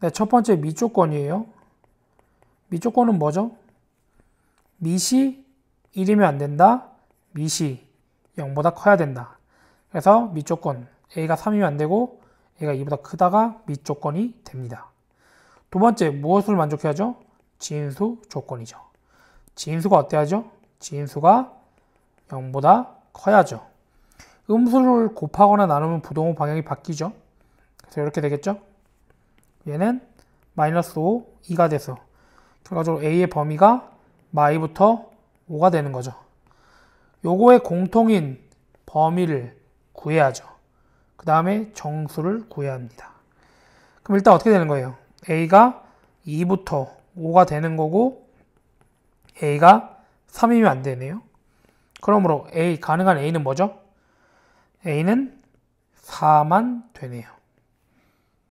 네, 첫 번째 미조건이에요. 미조건은 뭐죠? 미시 1이면 안 된다. 미시 0보다 커야 된다. 그래서 미조건 a가 3이면 안 되고 a가 2보다 크다가 미조건이 됩니다. 두 번째 무엇을 만족해야죠? 지인수 조건이죠. 지인수가 어때야죠? 지인수가 0보다 커야죠. 음수를 곱하거나 나누면 부동호 방향이 바뀌죠. 그래서 이렇게 되겠죠? 얘는 마이너스 5, 2가 돼서 결과적으로 A의 범위가 마이부터 5가 되는 거죠. 요거의 공통인 범위를 구해야죠. 그 다음에 정수를 구해야 합니다. 그럼 일단 어떻게 되는 거예요? A가 2부터 5가 되는 거고 A가 3이면 안 되네요. 그러므로 A 가능한 A는 뭐죠? A는 4만 되네요.